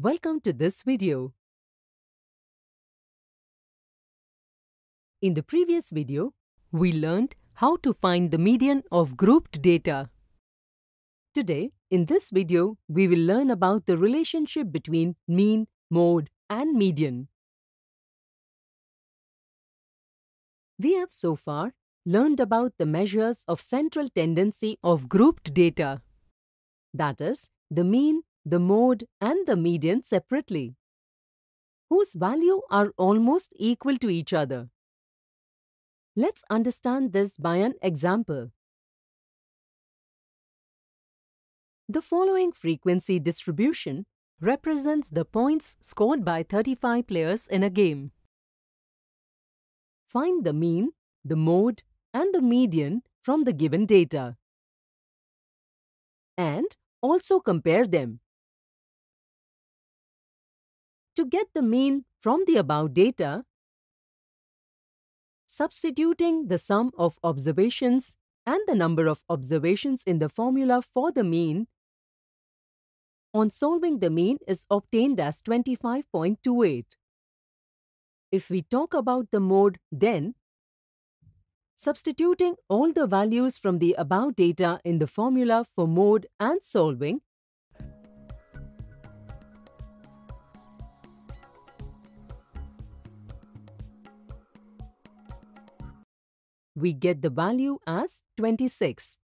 Welcome to this video. In the previous video, we learned how to find the median of grouped data. Today, in this video, we will learn about the relationship between mean, mode and median. We have so far learned about the measures of central tendency of grouped data. That is, the mean, the mode and the median separately, whose value are almost equal to each other. Let's understand this by an example. The following frequency distribution represents the points scored by 35 players in a game. Find the mean, the mode and the median from the given data. And also compare them. To get the mean from the above data, substituting the sum of observations and the number of observations in the formula for the mean on solving the mean is obtained as 25.28. If we talk about the mode then, substituting all the values from the above data in the formula for mode and solving we get the value as 26.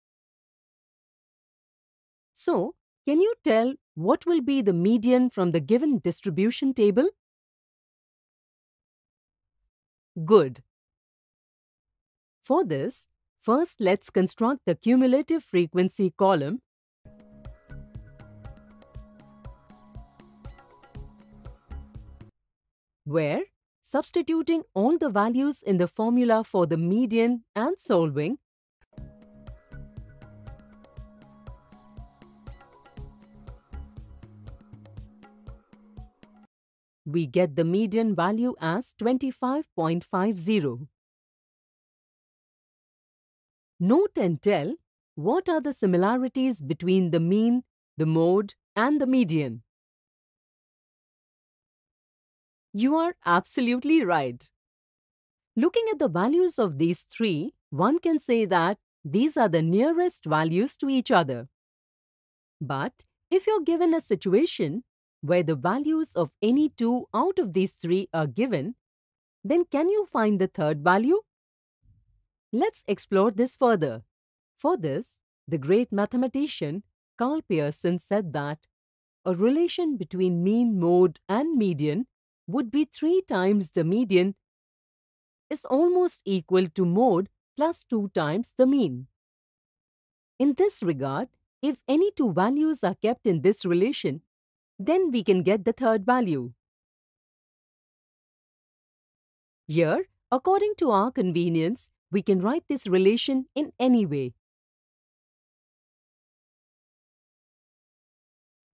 So, can you tell what will be the median from the given distribution table? Good. For this, first let's construct the cumulative frequency column where substituting all the values in the formula for the median and solving, we get the median value as 25.50. Note and tell what are the similarities between the mean, the mode and the median. You are absolutely right. Looking at the values of these three, one can say that these are the nearest values to each other. But if you're given a situation where the values of any two out of these three are given, then can you find the third value? Let's explore this further. For this, the great mathematician Carl Pearson said that a relation between mean mode and median would be 3 times the median is almost equal to mode plus 2 times the mean. In this regard, if any two values are kept in this relation, then we can get the third value. Here, according to our convenience, we can write this relation in any way.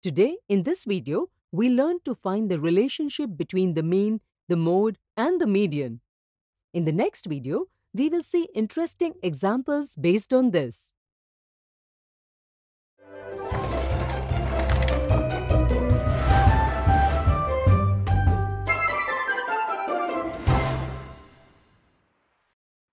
Today, in this video, we learn to find the relationship between the mean, the mode, and the median. In the next video, we will see interesting examples based on this.